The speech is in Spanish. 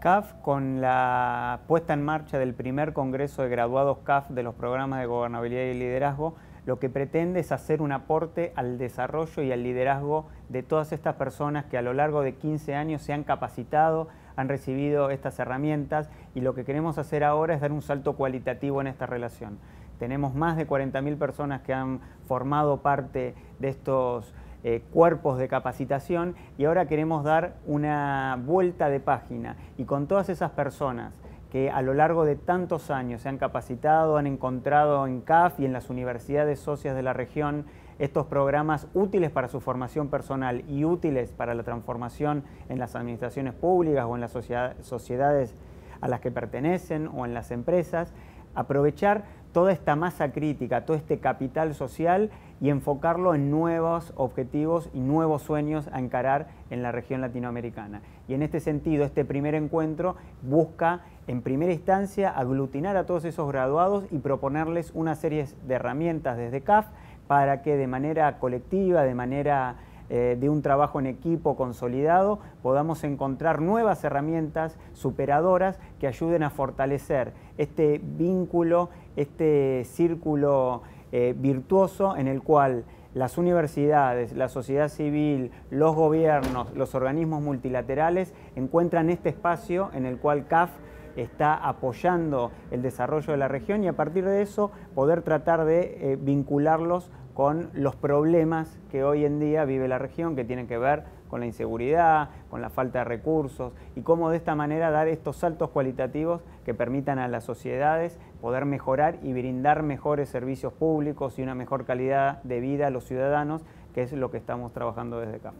CAF con la puesta en marcha del primer Congreso de Graduados CAF de los programas de gobernabilidad y liderazgo, lo que pretende es hacer un aporte al desarrollo y al liderazgo de todas estas personas que a lo largo de 15 años se han capacitado, han recibido estas herramientas y lo que queremos hacer ahora es dar un salto cualitativo en esta relación. Tenemos más de 40.000 personas que han formado parte de estos eh, cuerpos de capacitación y ahora queremos dar una vuelta de página y con todas esas personas que a lo largo de tantos años se han capacitado, han encontrado en CAF y en las universidades socias de la región estos programas útiles para su formación personal y útiles para la transformación en las administraciones públicas o en las sociedades a las que pertenecen o en las empresas, aprovechar toda esta masa crítica, todo este capital social y enfocarlo en nuevos objetivos y nuevos sueños a encarar en la región latinoamericana. Y en este sentido, este primer encuentro busca en primera instancia aglutinar a todos esos graduados y proponerles una serie de herramientas desde CAF para que de manera colectiva, de manera eh, de un trabajo en equipo consolidado, podamos encontrar nuevas herramientas superadoras que ayuden a fortalecer este vínculo, este círculo eh, virtuoso en el cual las universidades, la sociedad civil, los gobiernos, los organismos multilaterales encuentran este espacio en el cual CAF está apoyando el desarrollo de la región y a partir de eso poder tratar de eh, vincularlos con los problemas que hoy en día vive la región, que tienen que ver con la inseguridad, con la falta de recursos, y cómo de esta manera dar estos saltos cualitativos que permitan a las sociedades poder mejorar y brindar mejores servicios públicos y una mejor calidad de vida a los ciudadanos, que es lo que estamos trabajando desde acá.